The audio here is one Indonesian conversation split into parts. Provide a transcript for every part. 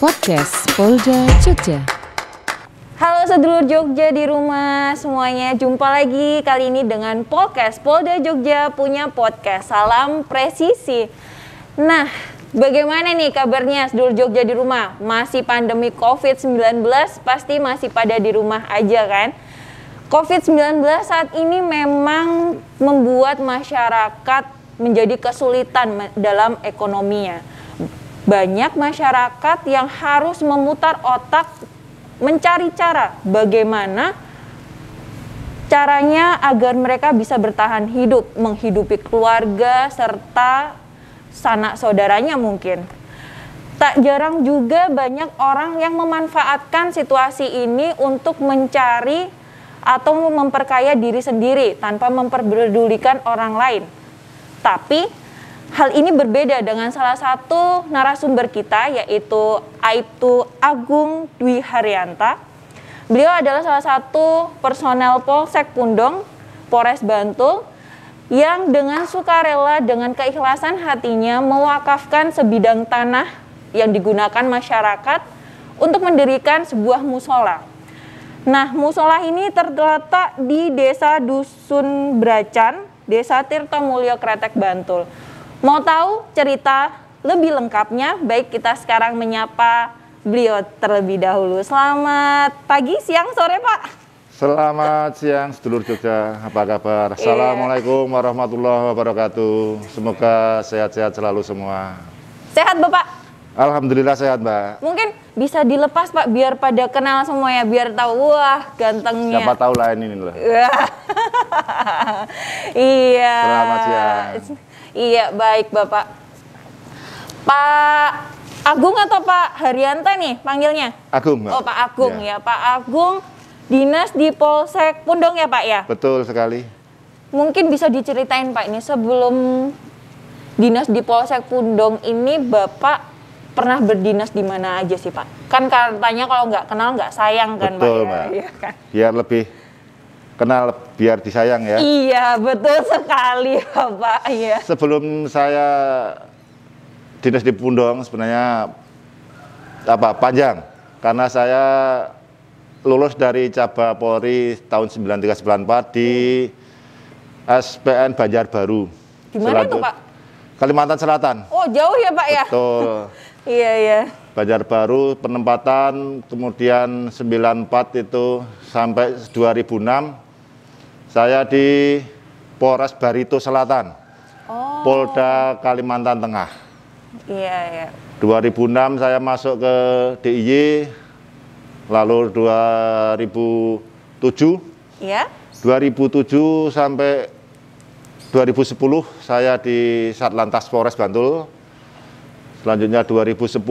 Podcast Polda Jogja. Halo sedulur Jogja di rumah semuanya, jumpa lagi kali ini dengan podcast Polda Jogja punya podcast Salam Presisi. Nah, bagaimana nih kabarnya sedulur Jogja di rumah? Masih pandemi COVID-19, pasti masih pada di rumah aja kan? COVID-19 saat ini memang membuat masyarakat menjadi kesulitan dalam ekonominya banyak masyarakat yang harus memutar otak mencari cara bagaimana caranya agar mereka bisa bertahan hidup, menghidupi keluarga serta sanak saudaranya mungkin. Tak jarang juga banyak orang yang memanfaatkan situasi ini untuk mencari atau memperkaya diri sendiri tanpa memperdulikan orang lain. Tapi Hal ini berbeda dengan salah satu narasumber kita yaitu Aibtu Agung Dwi Haryanta. Beliau adalah salah satu personel Polsek Pundong, Polres Bantul yang dengan sukarela dengan keikhlasan hatinya mewakafkan sebidang tanah yang digunakan masyarakat untuk mendirikan sebuah musola. Nah, musola ini terletak di Desa Dusun Bracan, Desa Tirtomulyo, Mulyo Kretek Bantul. Mau tahu cerita lebih lengkapnya? Baik kita sekarang menyapa beliau terlebih dahulu. Selamat pagi, siang, sore Pak. Selamat siang sedulur Jogja, apa kabar? Iya. Assalamualaikum warahmatullahi wabarakatuh. Semoga sehat-sehat selalu semua. Sehat Bapak? Alhamdulillah sehat Mbak. Mungkin bisa dilepas Pak biar pada kenal semuanya biar tahu wah gantengnya. Siapa tahu lain ini loh. iya. Selamat siang. Iya, baik Bapak. Pak Agung atau Pak Haryanta nih panggilnya? Agung. Oh, Pak Agung ya. ya. Pak Agung dinas di Polsek Pundong ya, Pak ya? Betul sekali. Mungkin bisa diceritain Pak ini sebelum dinas di Polsek Pundong ini Bapak pernah berdinas di mana aja sih Pak? Kan katanya kalau nggak kenal nggak sayang kan Betul, Pak? Betul, ya? Ya, kan? Biar lebih kenal biar disayang ya. Iya, betul sekali Bapak. Iya. Sebelum saya dinas di Pundong sebenarnya apa panjang karena saya lulus dari Cabang Polri tahun 9394 di SPN Banjarbaru. Di mana itu, Pak? Kalimantan Selatan. Oh, jauh ya, Pak ya? Betul. iya, iya. Banjarbaru penempatan kemudian 94 itu sampai 2006 saya di Polres Barito Selatan, oh. Polda Kalimantan Tengah. Iya, iya. 2006 saya masuk ke DIY, lalu 2007. Iya. 2007 sampai 2010 saya di Satlantas Polres Bantul. Selanjutnya 2010,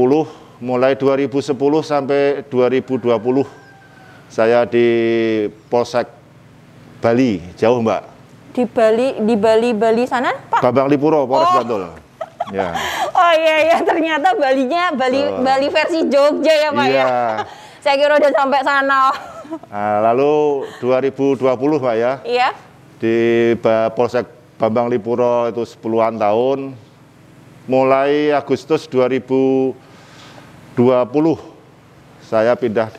mulai 2010 sampai 2020 saya di Polsek Bali, jauh Mbak. Di Bali, di Bali Bali sana, Pak? Babang Lipuro, Polres oh. Bantul. Ya. Oh iya ya, ternyata Balinya Bali oh. Bali versi Jogja ya, Pak ya? iya. ya. Saya kira udah sampai sana. Nah, lalu 2020 Pak ya. Iya. Di Polsek Bambang Lipuro itu sepuluhan tahun. Mulai Agustus 2020 saya pindah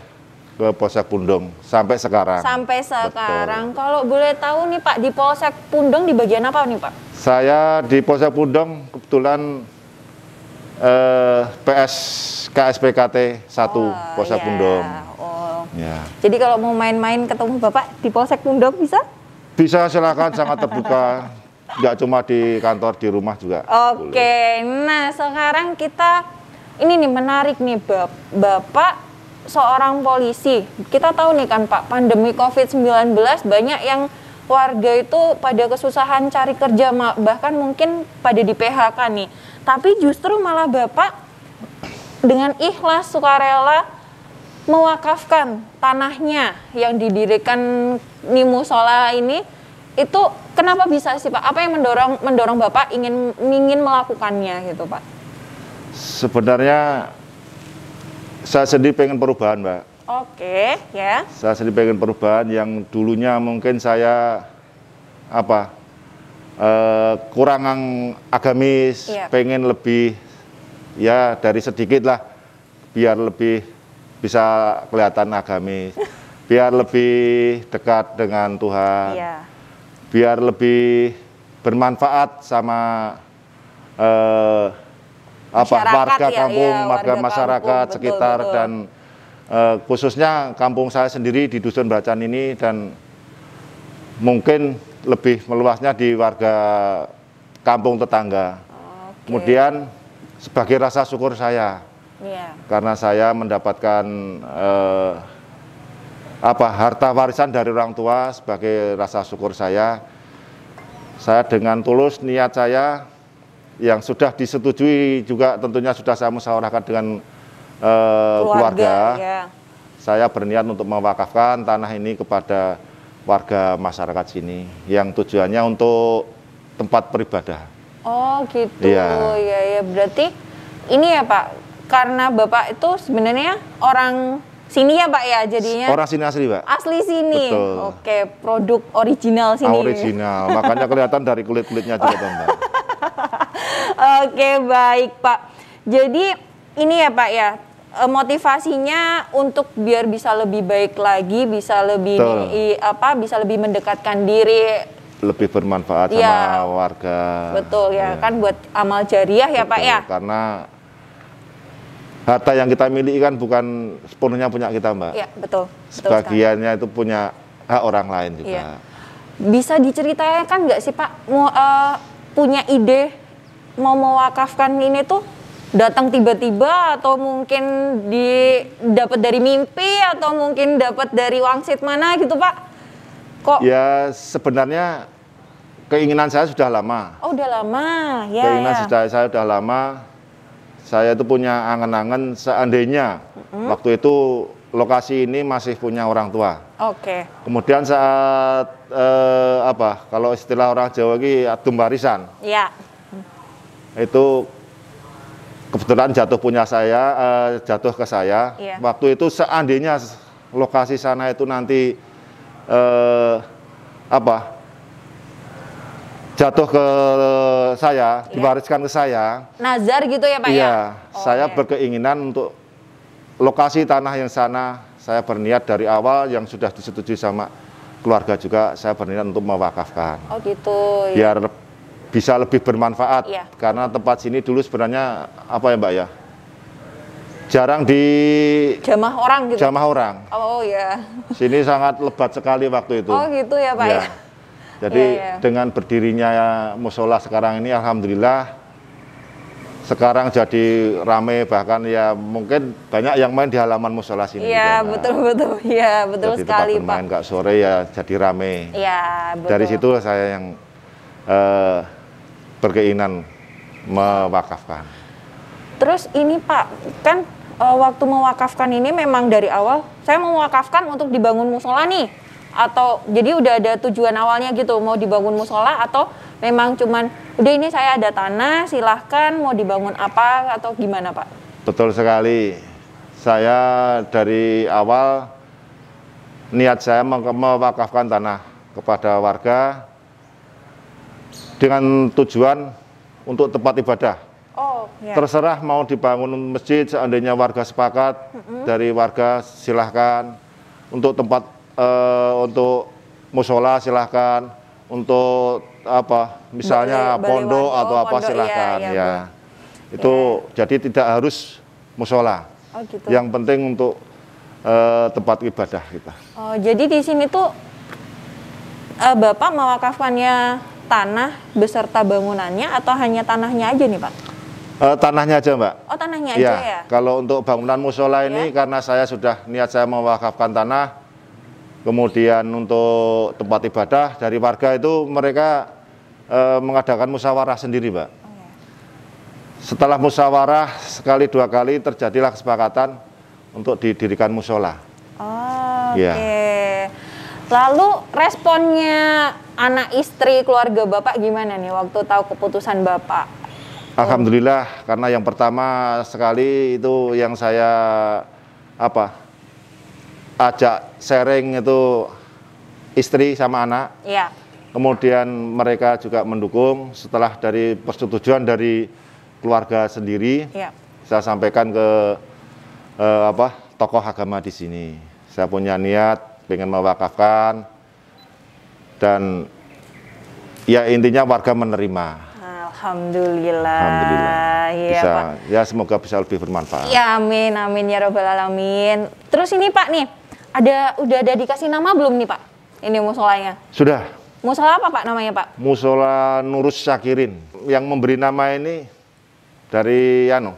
ke Polsek Pundong sampai sekarang. Sampai sekarang. Betul. Kalau boleh tahu nih Pak, di Polsek Pundong di bagian apa nih Pak? Saya di Polsek Pundong kebetulan eh, PS KSPKT 1 oh, Polsek yeah. Pundong. Oh. Yeah. Jadi kalau mau main-main ketemu Bapak di Polsek Pundong bisa? Bisa silakan sangat terbuka. Enggak cuma di kantor, di rumah juga. Oke. Okay. Nah, sekarang kita ini nih menarik nih Bapak seorang polisi, kita tahu nih kan Pak, pandemi COVID-19 banyak yang warga itu pada kesusahan cari kerja, bahkan mungkin pada di PHK nih. Tapi justru malah Bapak dengan ikhlas, sukarela, mewakafkan tanahnya yang didirikan Nimusola ini, itu kenapa bisa sih Pak? Apa yang mendorong mendorong Bapak ingin ingin melakukannya gitu Pak? Sebenarnya saya sendiri pengen perubahan, Mbak. Oke, okay, ya. Yeah. Saya sendiri pengen perubahan yang dulunya mungkin saya apa? Uh, eh, kurang agamis, yeah. pengen lebih ya dari sedikit lah biar lebih bisa kelihatan agamis, biar lebih dekat dengan Tuhan. Yeah. Biar lebih bermanfaat sama uh, apa warga ya, kampung, ya, warga, iya, masyarakat kampung, sekitar betul, betul. dan uh, khususnya kampung saya sendiri di dusun Bacan ini dan mungkin lebih meluasnya di warga kampung tetangga. Okay. Kemudian sebagai rasa syukur saya yeah. karena saya mendapatkan uh, apa harta warisan dari orang tua sebagai rasa syukur saya. Saya dengan tulus niat saya yang sudah disetujui juga tentunya sudah saya musyawarahkan dengan uh, keluarga. keluarga. Ya. Saya berniat untuk mewakafkan tanah ini kepada warga masyarakat sini yang tujuannya untuk tempat beribadah. Oh gitu, ya ya, ya. berarti ini ya Pak, karena Bapak itu sebenarnya orang sini ya Pak ya jadinya? Orang sini asli Pak. Asli sini? Betul. Oke, produk original sini. Original, makanya kelihatan dari kulit-kulitnya juga Pak. Oke, baik Pak. Jadi ini ya Pak ya, e, motivasinya untuk biar bisa lebih baik lagi, bisa lebih di, apa, bisa lebih mendekatkan diri lebih bermanfaat ya. sama warga. Betul ya, ya, kan buat amal jariah ya Betul, Pak ya. Karena harta yang kita miliki kan bukan sepenuhnya punya kita Mbak. Iya, betul. Sebagiannya itu punya hak orang lain juga. Ya. Bisa diceritakan nggak sih Pak, mau uh, punya ide mau mewakafkan ini tuh datang tiba-tiba atau mungkin di dapat dari mimpi atau mungkin dapat dari wangsit mana gitu pak? Kok? Ya sebenarnya keinginan saya sudah lama. Oh udah lama ya. Keinginan ya. Sudah, saya sudah lama. Saya itu punya angan-angan seandainya hmm waktu itu lokasi ini masih punya orang tua. Oke. Okay. Kemudian saat eh, apa? Kalau istilah orang Jawa lagi tumbarisan. Ya itu kebetulan jatuh punya saya, uh, jatuh ke saya. Yeah. Waktu itu seandainya lokasi sana itu nanti uh, apa jatuh ke saya, yeah. diwariskan ke saya. Nazar gitu ya pak? Ya? Iya, ya saya okay. Iya. berkeinginan untuk lokasi tanah yang sana saya berniat dari awal yang sudah disetujui sama keluarga juga saya berniat untuk mewakafkan. Oh gitu. Ya. Biar bisa lebih bermanfaat yeah. karena tempat sini dulu sebenarnya apa ya Mbak ya jarang di jamah orang gitu jamah orang oh ya sini sangat lebat sekali waktu itu oh gitu ya Pak ya, ya. jadi yeah, iya. dengan berdirinya musola sekarang ini Alhamdulillah sekarang jadi ramai bahkan ya mungkin banyak yang main di halaman musola sini. Iya betul betul ya betul jadi sekali Pak. Main nggak sore ya jadi ramai. Iya Dari situ saya yang eh, berkeinginan mewakafkan. Terus ini Pak, kan e, waktu mewakafkan ini memang dari awal saya mewakafkan untuk dibangun musola nih atau jadi udah ada tujuan awalnya gitu mau dibangun musola atau memang cuman udah ini saya ada tanah silahkan mau dibangun apa atau gimana Pak? Betul sekali. Saya dari awal niat saya mewakafkan tanah kepada warga dengan tujuan untuk tempat ibadah. Oh, yeah. Terserah mau dibangun masjid seandainya warga sepakat mm -hmm. dari warga silahkan untuk tempat uh, untuk musola silahkan untuk apa misalnya Bali, pondok oh, atau apa pondok, iya, silahkan iya, ya, ya, ya. itu iya. jadi tidak harus musola. Oh, gitu. Yang penting untuk uh, tempat ibadah kita. Oh jadi di sini tuh eh, bapak mewakafkannya tanah beserta bangunannya atau hanya tanahnya aja nih Pak? Uh, tanahnya aja Mbak. Oh tanahnya iya. aja ya? Kalau untuk bangunan musola iya. ini karena saya sudah niat saya mewakafkan tanah, kemudian untuk tempat ibadah dari warga itu mereka uh, mengadakan musyawarah sendiri Mbak. Oh, iya. Setelah musyawarah sekali dua kali terjadilah kesepakatan untuk didirikan musola. Oh, ya. Oke. Okay. Lalu responnya anak istri keluarga Bapak gimana nih waktu tahu keputusan Bapak? Alhamdulillah karena yang pertama sekali itu yang saya apa ajak sharing itu istri sama anak. Iya. Kemudian mereka juga mendukung setelah dari persetujuan dari keluarga sendiri. Iya. Saya sampaikan ke eh, apa tokoh agama di sini. Saya punya niat pengen mewakafkan dan ya intinya warga menerima. Alhamdulillah. Alhamdulillah. Ya, bisa, Pak. ya semoga bisa lebih bermanfaat. Ya amin amin ya robbal alamin. Terus ini Pak nih, ada udah ada dikasih nama belum nih Pak? Ini musolanya. Sudah. Musola apa Pak namanya Pak? Musola Nurus Syakirin. Yang memberi nama ini dari Yano,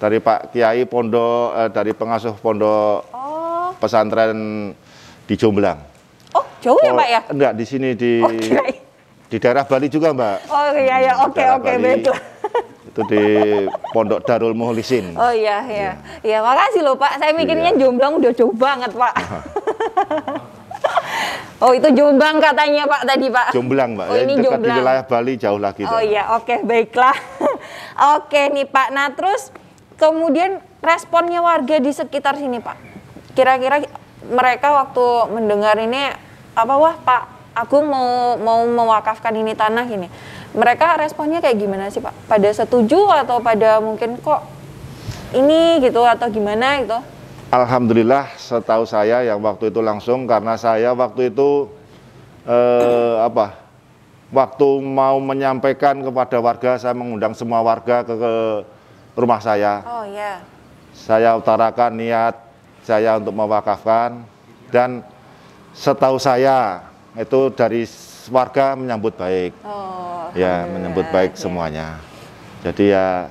dari Pak Kiai Pondok, eh, dari pengasuh Pondok oh. Pesantren di Jomblang. Oh, jauh ya, oh, mbak ya? Enggak, di sini di okay. Oh, iya, iya. di daerah Bali juga, Mbak. Oh iya ya, oke oke, okay, Itu di Pondok Darul Muhlisin. Oh iya iya. Iya, ya, makasih loh, Pak. Saya mikirnya iya. Jomblang udah jauh banget, Pak. Oh itu Jombang katanya Pak tadi Pak. Jomblang Pak. Oh ya, ini Dekat Di wilayah Bali jauh lagi. Oh iya oke okay, baiklah. oke okay, nih Pak. Nah terus kemudian responnya warga di sekitar sini Pak. Kira-kira mereka waktu mendengar ini apa wah Pak aku mau mau mewakafkan ini tanah ini mereka responnya kayak gimana sih Pak pada setuju atau pada mungkin kok ini gitu atau gimana gitu Alhamdulillah setahu saya yang waktu itu langsung karena saya waktu itu eh, apa waktu mau menyampaikan kepada warga saya mengundang semua warga ke, ke rumah saya oh iya yeah. saya utarakan niat saya untuk mewakafkan dan setahu saya itu dari warga menyambut baik. Oh, ya, menyambut baik ya. semuanya. Jadi ya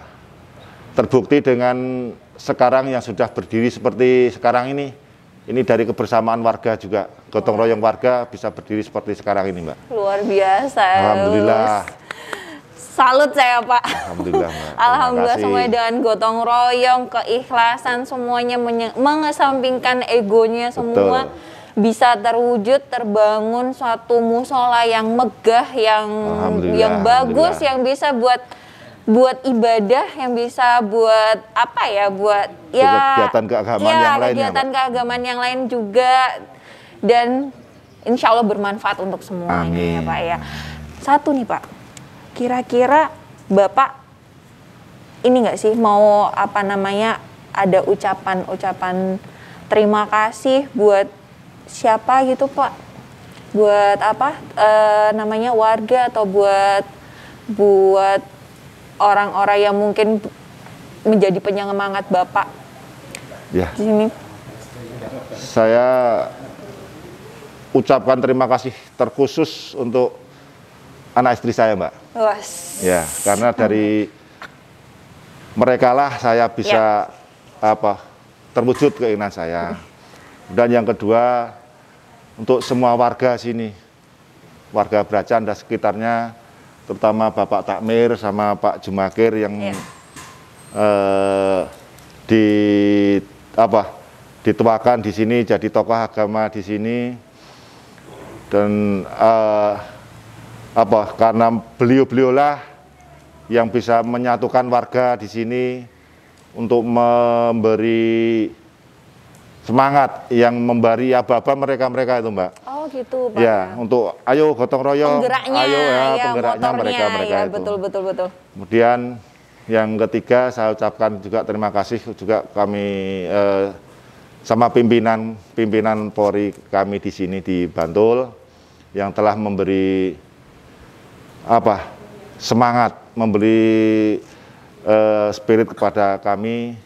terbukti dengan sekarang yang sudah berdiri seperti sekarang ini. Ini dari kebersamaan warga juga. Gotong royong warga bisa berdiri seperti sekarang ini, Mbak. Luar biasa. Alhamdulillah. Salut saya Pak. Alhamdulillah. Alhamdulillah semuanya dengan gotong royong, keikhlasan semuanya mengesampingkan egonya semua Betul. bisa terwujud, terbangun suatu musola yang megah, yang yang bagus, yang bisa buat buat ibadah yang bisa buat apa ya buat ya kegiatan keagamaan ya, yang lain kegiatan ya, keagamaan yang lain juga dan insya Allah bermanfaat untuk semuanya Amin. ya Pak ya satu nih Pak kira-kira Bapak ini nggak sih mau apa namanya ada ucapan-ucapan terima kasih buat siapa gitu Pak? Buat apa e, namanya warga atau buat buat orang-orang yang mungkin menjadi penyemangat Bapak? Ya. Di sini. Saya ucapkan terima kasih terkhusus untuk anak istri saya, Mbak. Luas. Ya, karena dari merekalah saya bisa ya. apa terwujud keinginan saya. Dan yang kedua untuk semua warga sini, warga Bracan dan sekitarnya, terutama Bapak Takmir sama Pak Jumakir yang ya. eh, di apa dituakan di sini jadi tokoh agama di sini dan eh, apa karena beliau-beliaulah yang bisa menyatukan warga di sini untuk memberi semangat yang memberi aba-aba mereka-mereka itu, Mbak. Oh, gitu, Pak. Ya, untuk ayo gotong royong, penggeraknya, ayo ya, ya penggeraknya mereka-mereka ya, itu. Betul, betul, betul. Kemudian yang ketiga saya ucapkan juga terima kasih juga kami eh, sama pimpinan pimpinan Polri kami di sini di Bantul yang telah memberi apa semangat memberi uh, eh, spirit kepada kami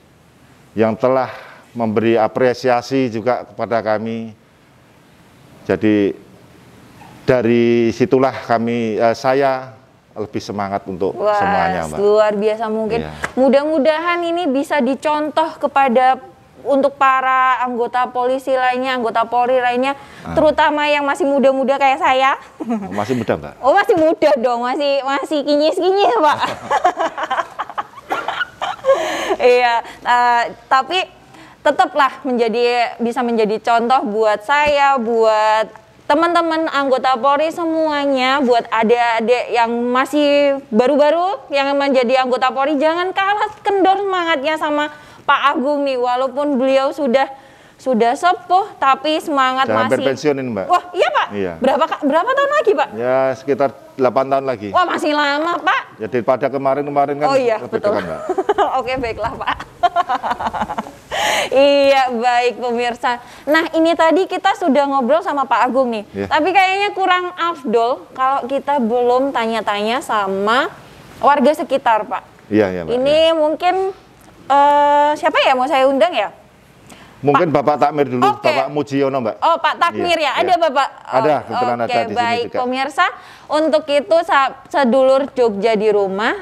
yang telah memberi apresiasi juga kepada kami. Jadi dari situlah kami uh, saya lebih semangat untuk Was, semuanya, Mbak. Luar biasa mungkin. Iya. Mudah-mudahan ini bisa dicontoh kepada untuk para anggota polisi lainnya, anggota Polri lainnya, ah. terutama yang masih muda-muda kayak saya. Oh, masih muda, Mbak? Oh, masih muda dong, masih masih kinyis-kinyis, Pak. iya, uh, tapi tetaplah menjadi bisa menjadi contoh buat saya, buat teman-teman anggota Polri semuanya buat adik-adik yang masih baru-baru yang menjadi anggota Polri jangan kalah kendor semangatnya sama Pak Agung nih walaupun beliau sudah sudah sepuh tapi semangat Jangan masih pensiun ini Mbak. Wah, iya Pak. Iya. Berapa berapa tahun lagi, Pak? Ya, sekitar 8 tahun lagi. Wah, masih lama, Pak. Ya daripada kemarin-kemarin kan. Oh iya, betul. Kan, Mbak. Oke, baiklah, Pak. Iya, baik pemirsa. Nah, ini tadi kita sudah ngobrol sama Pak Agung nih. Yeah. Tapi kayaknya kurang afdol kalau kita belum tanya-tanya sama warga sekitar, Pak. Iya, iya, yeah, Ini yeah. mungkin uh, siapa ya mau saya undang ya? Mungkin Pak, Bapak Takmir dulu, okay. Bapak Mujiono Mbak. Oh Pak Takmir ya? iya, ya, ada iya. Bapak? ada, oh, kebetulan okay, ada di baik. sini juga. Pemirsa, untuk itu sedulur Jogja di rumah,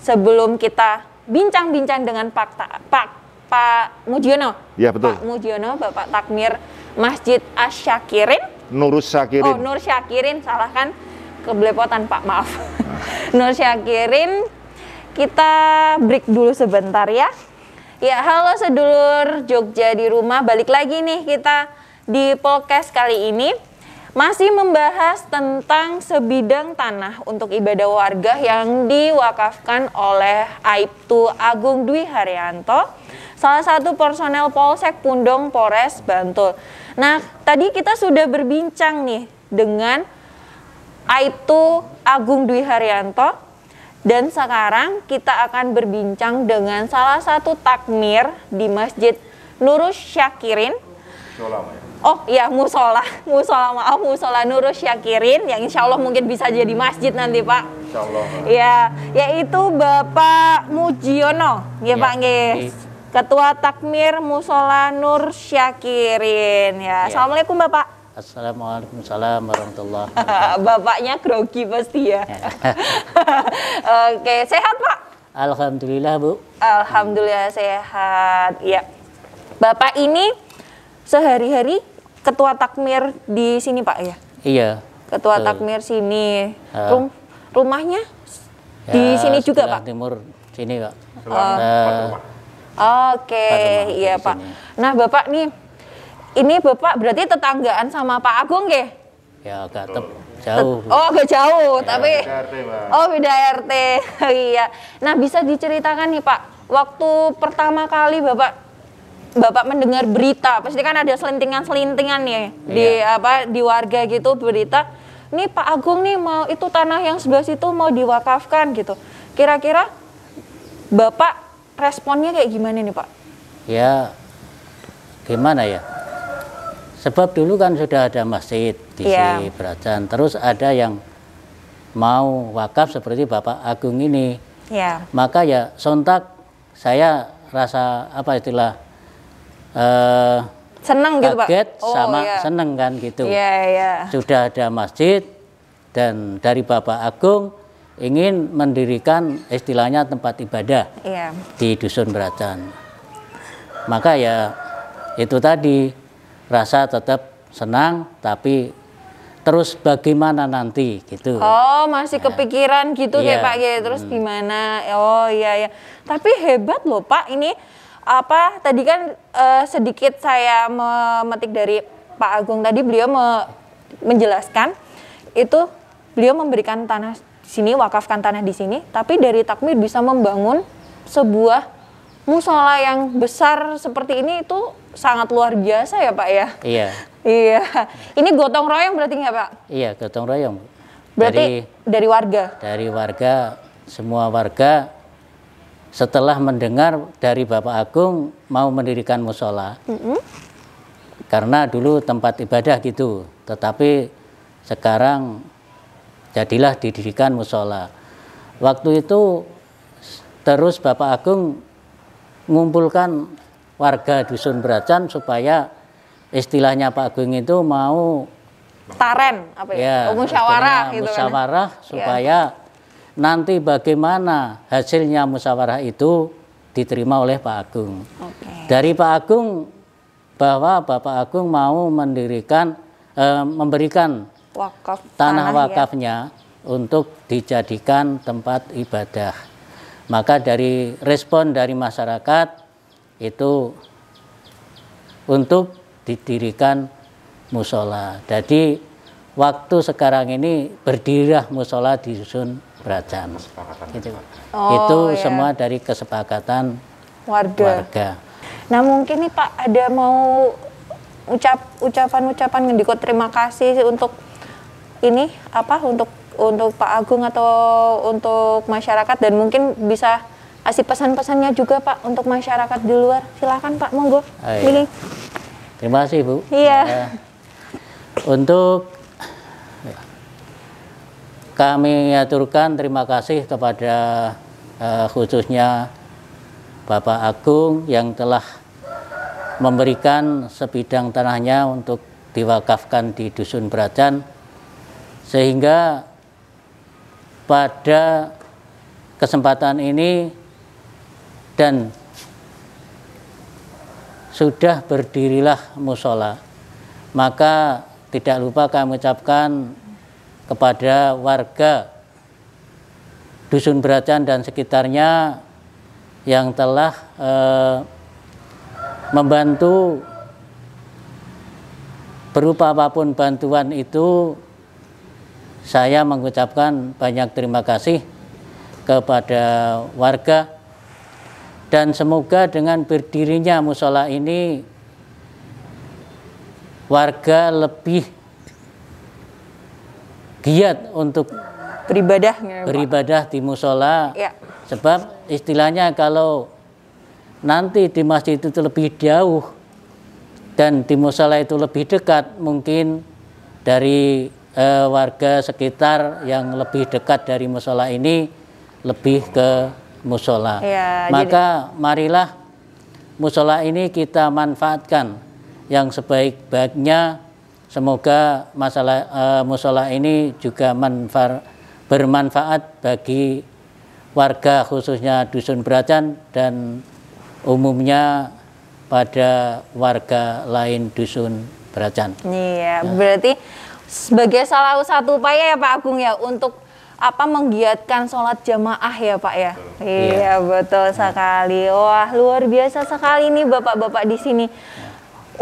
sebelum kita bincang-bincang dengan Pak, Ta Pak, Pak Mujiono. Ya betul. Pak Mujiono, Bapak Takmir Masjid Asyakirin. Nur Syakirin. Oh Nur Syakirin, salah kan? Kebelepotan Pak, maaf. Nur Syakirin, kita break dulu sebentar ya. Ya, halo sedulur Jogja di rumah. Balik lagi nih kita di podcast kali ini masih membahas tentang sebidang tanah untuk ibadah warga yang diwakafkan oleh Aibtu Agung Dwi Haryanto, salah satu personel Polsek Pundong Polres Bantul. Nah, tadi kita sudah berbincang nih dengan Aibtu Agung Dwi Haryanto dan sekarang kita akan berbincang dengan salah satu takmir di Masjid Nurus Syakirin. Musola, Oh iya musola, musola maaf musola Nurus Syakirin yang insya Allah mungkin bisa jadi masjid nanti Pak. Insya Allah. Ya, yaitu Bapak Mujiono, ya, ya Pak Ngis. Iya. Ketua Takmir Musola Nur Syakirin ya. ya. Assalamualaikum Bapak. Assalamualaikum warahmatullahi wabarakatuh. Bapaknya grogi pasti ya. Oke, sehat Pak? Alhamdulillah Bu. Alhamdulillah sehat. Ya. Bapak ini sehari-hari ketua takmir di sini Pak ya? Iya. Ketua betul. takmir sini. Uh, Rum rumahnya ya, di sini juga Pak? Timur sini oh. Pak. Oke, okay. iya Pak. Nah Bapak nih, ini Bapak berarti tetanggaan sama Pak Agung ya? Ya, tep jauh. Oh, agak jauh, ya, tapi beda RT, Oh, beda RT. iya. Nah, bisa diceritakan nih, Pak, waktu pertama kali Bapak Bapak mendengar berita, pasti kan ada selintingan-selintingan nih iya. di apa di warga gitu berita. Nih Pak Agung nih mau itu tanah yang sebelah situ mau diwakafkan gitu. Kira-kira Bapak responnya kayak gimana nih, Pak? Ya gimana ya? Sebab dulu kan sudah ada masjid di yeah. Brajan. Terus ada yang mau wakaf seperti Bapak Agung ini. Yeah. Maka ya sontak saya rasa apa istilah eh, senang gitu Pak. oh, sama yeah. seneng kan gitu. Yeah, yeah. Sudah ada masjid dan dari Bapak Agung ingin mendirikan istilahnya tempat ibadah yeah. di dusun Brajan. Maka ya itu tadi rasa tetap senang tapi terus bagaimana nanti gitu. Oh, masih nah, kepikiran gitu yeah. ya Pak ya. Terus hmm. gimana? Oh iya ya. Tapi hebat loh Pak ini apa tadi kan uh, sedikit saya memetik dari Pak Agung tadi beliau me menjelaskan itu beliau memberikan tanah di sini wakafkan tanah di sini tapi dari takmir bisa membangun sebuah musola yang besar seperti ini itu sangat luar biasa ya Pak ya. Iya. iya. Ini gotong royong berarti nggak Pak? Iya gotong royong. Berarti dari, dari warga? Dari warga, semua warga setelah mendengar dari Bapak Agung mau mendirikan musola. Mm -hmm. Karena dulu tempat ibadah gitu, tetapi sekarang jadilah didirikan musola. Waktu itu terus Bapak Agung ngumpulkan warga dusun Beracan supaya istilahnya Pak Agung itu mau taren apa ya, ya oh, musyawarah gitu kan. musyawarah kan? supaya ya. nanti bagaimana hasilnya musyawarah itu diterima oleh Pak Agung. Okay. Dari Pak Agung bahwa Bapak Agung mau mendirikan eh, memberikan Wakaf, tanah, tanah ya. wakafnya ya. untuk dijadikan tempat ibadah. Maka dari respon dari masyarakat itu untuk didirikan musola. Jadi waktu sekarang ini berdirilah musola di dusun Brajan. Gitu. Oh, itu ya. semua dari kesepakatan warga. warga. Nah mungkin nih Pak ada mau ucap ucapan-ucapan dikot terima kasih untuk ini apa untuk untuk Pak Agung atau untuk masyarakat dan mungkin bisa kasih pesan-pesannya juga Pak untuk masyarakat di luar. silakan Pak, monggo. Oh, iya. Milih. Terima kasih Bu. Iya. Nah, untuk kami aturkan terima kasih kepada uh, khususnya Bapak Agung yang telah memberikan sebidang tanahnya untuk diwakafkan di Dusun Beracan sehingga pada kesempatan ini dan sudah berdirilah musola maka tidak lupa kami ucapkan kepada warga dusun Beracan dan sekitarnya yang telah eh, membantu berupa apapun bantuan itu saya mengucapkan banyak terima kasih kepada warga dan semoga dengan berdirinya musola ini warga lebih giat untuk beribadah beribadah di musola ya. sebab istilahnya kalau nanti di masjid itu lebih jauh dan di musola itu lebih dekat mungkin dari eh, warga sekitar yang lebih dekat dari musola ini lebih ke musola. Ya, Maka jadi... marilah musola ini kita manfaatkan yang sebaik-baiknya. Semoga masalah uh, musola ini juga manfaat bermanfaat bagi warga khususnya dusun Beracan dan umumnya pada warga lain dusun Beracan. Iya, nah. berarti sebagai salah satu upaya ya Pak Agung ya untuk apa menggiatkan sholat jamaah ya Pak ya. Betul. Iya, iya betul iya. sekali. Wah luar biasa sekali nih bapak-bapak di sini. Iya.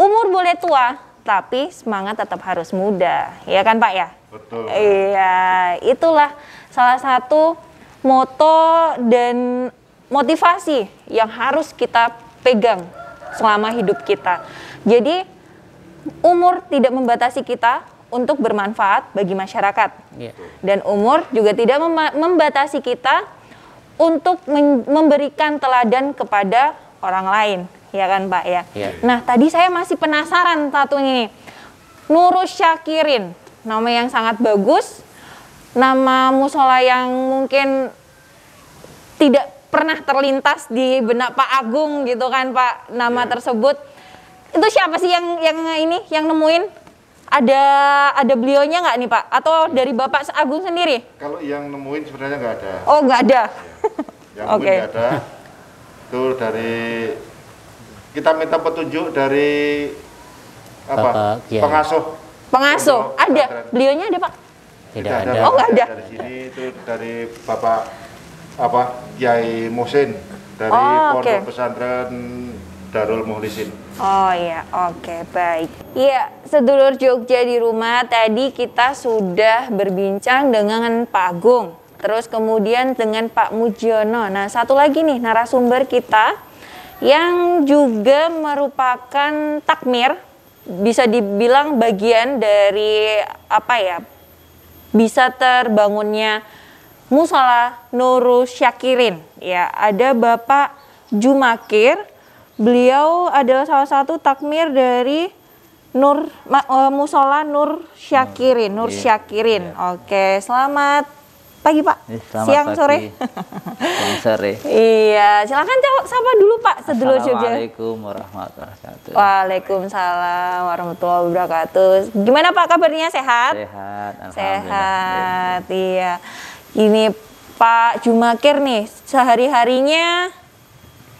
Umur boleh tua, tapi semangat tetap harus muda, ya kan Pak ya. Betul. Iya, itulah salah satu moto dan motivasi yang harus kita pegang selama hidup kita. Jadi umur tidak membatasi kita, untuk bermanfaat bagi masyarakat. Yeah. Dan umur juga tidak membatasi kita untuk memberikan teladan kepada orang lain, iya kan, ya kan Pak ya. Yeah. Nah tadi saya masih penasaran satu ini, Nurus Syakirin, nama yang sangat bagus, nama musola yang mungkin tidak pernah terlintas di benak Pak Agung gitu kan Pak nama yeah. tersebut itu siapa sih yang yang ini yang nemuin ada ada beliaunya nggak nih Pak? Atau iya. dari Bapak Agung sendiri? Kalau yang nemuin sebenarnya nggak ada. Oh nggak ada. Ya. Yang okay. nggak ada. Itu dari kita minta petunjuk dari apa? Bapak, ya. Pengasuh. Pengasuh. Ada. Beliaunya ada Pak? Tidak, Tidak ada. ada. Oh nggak ada. Dari sini itu dari Bapak apa Kiai Musin dari oh, Pondok okay. Pesantren Darul Muhlisin. Oh iya, oke okay, baik. Iya, sedulur Jogja di rumah tadi kita sudah berbincang dengan Pak Agung, terus kemudian dengan Pak Mujiono. Nah, satu lagi nih narasumber kita yang juga merupakan takmir, bisa dibilang bagian dari apa ya? Bisa terbangunnya musola Nurul Syakirin. Ya, ada Bapak Jumakir Beliau adalah salah satu takmir dari Nur ma, uh, Musola Nur Syakirin, Nur iya. Syakirin. Iya. Oke, selamat pagi Pak. Eh, selamat Siang pagi. sore. Siang sore. iya, silakan sapa dulu Pak sedulur juga. Assalamualaikum warahmatullahi wabarakatuh. Waalaikumsalam warahmatullahi wabarakatuh. Gimana Pak kabarnya sehat? Sehat. Sehat. Iya. Ini Pak Jumakir nih sehari-harinya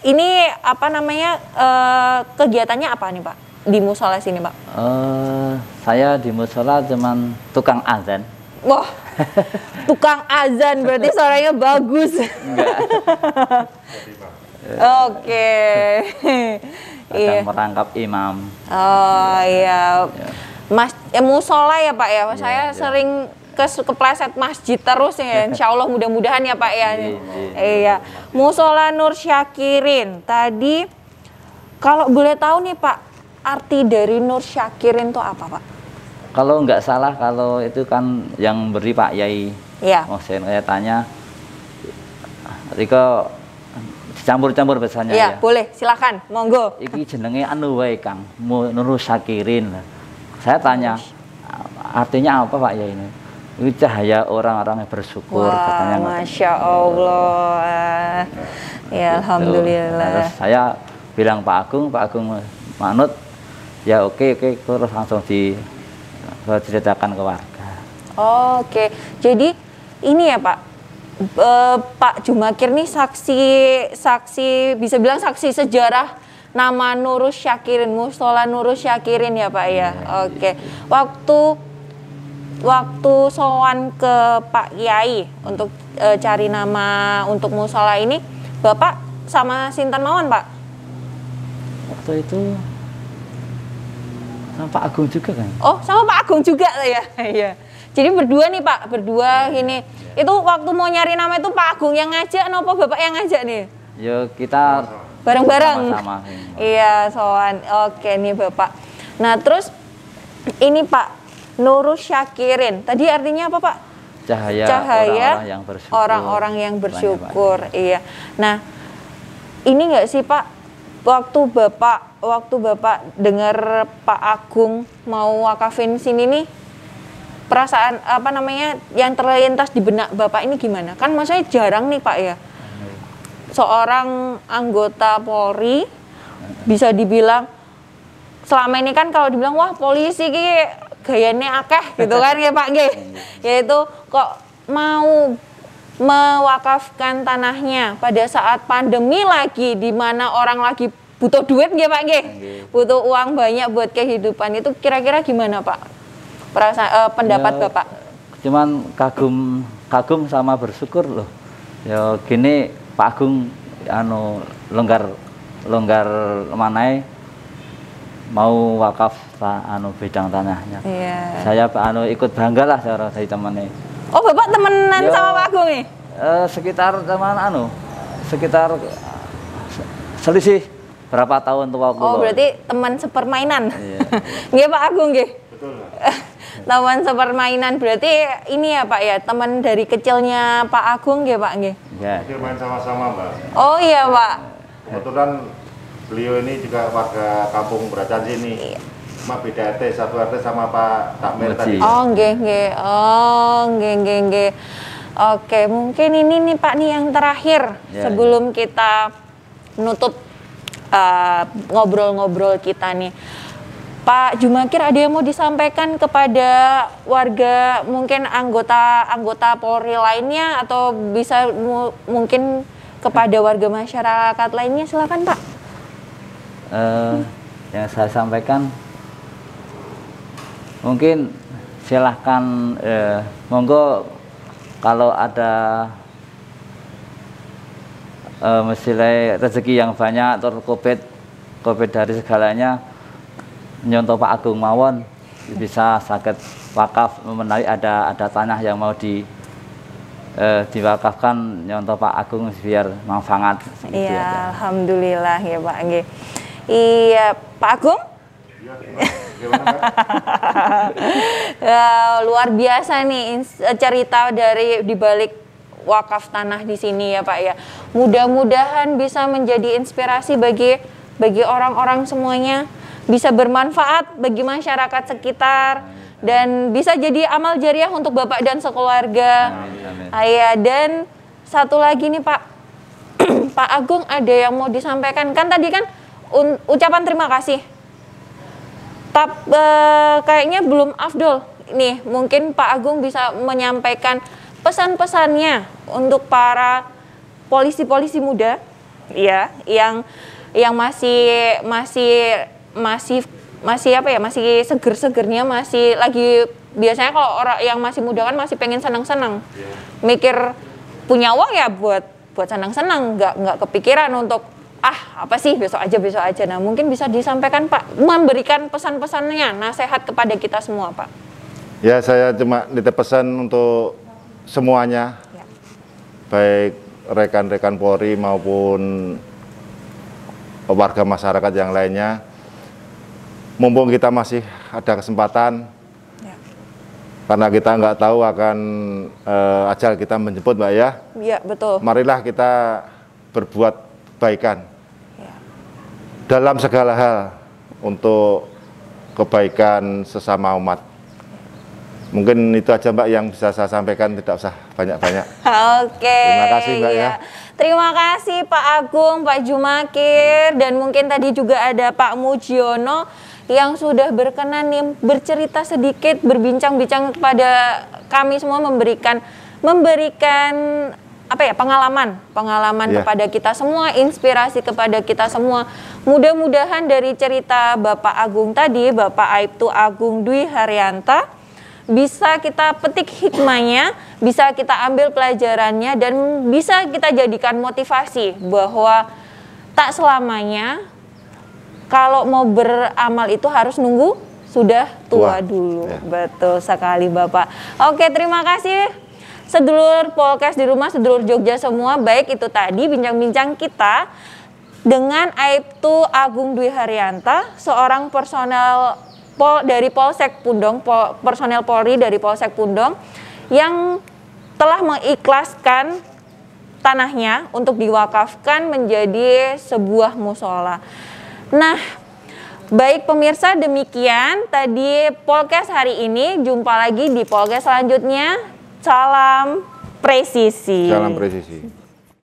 ini apa namanya uh, kegiatannya apa nih Pak di musola sini Pak? Uh, saya di musola cuman tukang azan. Wah, tukang azan berarti suaranya bagus. Oke. Okay. iya. merangkap imam. Oh iya. Ya. Mas, ya, musola ya Pak ya. ya saya ya. sering ke kepleset masjid terus ya Insya Allah mudah-mudahan ya Pak ya iya musola Nur Syakirin tadi kalau boleh tahu nih Pak arti dari Nur Syakirin itu apa Pak kalau nggak salah kalau itu kan yang beri Pak Yai ya. Oh saya, tanya Riko dicampur-campur biasanya ya, ya. boleh silakan monggo iki jenenge anu wae Kang Nur Syakirin saya tanya artinya apa Pak Yai ini itu cahaya orang-orang yang bersyukur wow, katanya masya allah gitu. ya alhamdulillah terus saya bilang pak agung pak agung manut ya oke okay, oke okay. terus langsung di ceritakan ke warga oh, oke okay. jadi ini ya pak e, Pak Jumakir nih saksi saksi bisa bilang saksi sejarah nama Nurus Syakirin, Mustola Nurus Syakirin ya Pak ya. ya Oke. Okay. Waktu waktu sowan ke Pak Kiai untuk e, cari nama untuk musola ini, Bapak sama Sintan Mawan, Pak? Waktu itu sama Pak Agung juga kan? Oh, sama Pak Agung juga ya. Iya. Jadi berdua nih, Pak, berdua ya, gini. Iya, ya. Itu waktu mau nyari nama itu Pak Agung yang ngajak nopo Bapak yang ngajak nih? Ya, kita bareng-bareng. Iya, iya soan. Oke nih, Bapak. Nah, terus ini Pak Nurus Syakirin. Tadi artinya apa, Pak? Cahaya, Cahaya orang-orang yang bersyukur. Orang-orang yang bersyukur, iya. Nah, ini nggak sih, Pak? Waktu Bapak, waktu Bapak dengar Pak Agung mau wakafin sini nih, perasaan apa namanya yang terlintas di benak Bapak ini gimana? Kan maksudnya jarang nih, Pak ya. Seorang anggota Polri bisa dibilang selama ini kan kalau dibilang wah polisi ki gayane akeh gitu kan ya Pak G iya. yaitu kok mau mewakafkan tanahnya pada saat pandemi lagi di mana orang lagi butuh duit ya Pak G iya. butuh uang banyak buat kehidupan itu kira-kira gimana Pak perasaan uh, eh, pendapat ya, Bapak cuman kagum kagum sama bersyukur loh ya gini Pak Agung anu longgar longgar ya? mau wakaf pak anu bidang tanahnya. Iya. Saya pak anu ikut bangga lah saya teman Oh bapak temenan Yo, sama Pak Agung nih? Eh, sekitar teman anu sekitar selisih berapa tahun tua aku. Oh berarti teman sepermainan. Iya. Gih Pak Agung gih. Betul. teman sepermainan berarti ini ya Pak ya teman dari kecilnya Pak Agung ya Pak gih? Ya. main sama-sama Mbak. Oh iya Pak. Kebetulan beliau ini juga warga kampung Beracan sini. Iya. Cuma beda RT, satu RT sama Pak Takmir tadi. Oh, nggih nggih. Oh, nggih nggih nggih. Oke, mungkin ini nih Pak nih yang terakhir ya, sebelum ya. kita menutup eh, ngobrol-ngobrol uh, kita nih. Pak Jumakir ada yang mau disampaikan kepada warga mungkin anggota anggota Polri lainnya atau bisa mu mungkin kepada warga masyarakat lainnya silakan Pak eh, yang saya sampaikan mungkin silahkan eh, monggo kalau ada eh, misalnya rezeki yang banyak atau covid covid dari segalanya nyontoh Pak Agung Mawon bisa sakit wakaf memenai ada ada tanah yang mau di eh, diwakafkan nyontoh Pak Agung biar manfaat. Gitu iya, alhamdulillah ya Pak. Anggi. Iya, Pak Agung? Iya, ya, luar biasa nih e, cerita dari dibalik wakaf tanah di sini ya Pak ya. Mudah-mudahan bisa menjadi inspirasi bagi bagi orang-orang semuanya, bisa bermanfaat bagi masyarakat sekitar dan bisa jadi amal jariah untuk Bapak dan sekeluarga. Ayah dan satu lagi nih Pak, Pak Agung ada yang mau disampaikan kan tadi kan un, ucapan terima kasih. Tapi e, eh, kayaknya belum afdol. Nih, mungkin Pak Agung bisa menyampaikan pesan-pesannya untuk para polisi-polisi muda ya yang yang masih masih masih masih apa ya masih seger-segernya masih lagi biasanya kalau orang yang masih muda kan masih pengen senang-senang iya. mikir punya uang ya buat buat senang-senang nggak nggak kepikiran untuk ah apa sih besok aja besok aja. Nah mungkin bisa disampaikan Pak memberikan pesan-pesannya, nasihat kepada kita semua Pak. Ya saya cuma nitip pesan untuk semuanya, ya. baik rekan-rekan Polri maupun warga masyarakat yang lainnya. Mumpung kita masih ada kesempatan, ya. karena kita nggak tahu akan uh, ajal kita menjemput, Mbak ya. Iya betul. Marilah kita berbuat baikan dalam segala hal untuk kebaikan sesama umat. Mungkin itu aja Mbak yang bisa saya sampaikan, tidak usah banyak-banyak. Oke. Terima kasih Mbak iya. ya. Terima kasih Pak Agung, Pak Jumakir, dan mungkin tadi juga ada Pak Mujiono yang sudah berkenan nih bercerita sedikit, berbincang-bincang kepada kami semua memberikan memberikan apa ya pengalaman pengalaman yeah. kepada kita semua inspirasi kepada kita semua mudah-mudahan dari cerita Bapak Agung tadi Bapak Aibtu Agung Dwi Haryanta bisa kita petik hikmahnya bisa kita ambil pelajarannya dan bisa kita jadikan motivasi bahwa tak selamanya kalau mau beramal itu harus nunggu sudah tua, tua. dulu ya. betul sekali Bapak Oke terima kasih sedulur Polkes di rumah, sedulur Jogja semua. Baik itu tadi bincang-bincang kita dengan Aibtu Agung Dwi Haryanta, seorang personel Pol dari Polsek Pundong, Pol, personel Polri dari Polsek Pundong yang telah mengikhlaskan tanahnya untuk diwakafkan menjadi sebuah musola. Nah, baik pemirsa demikian tadi Polkes hari ini, jumpa lagi di Polkes selanjutnya. Salam presisi. Salam presisi.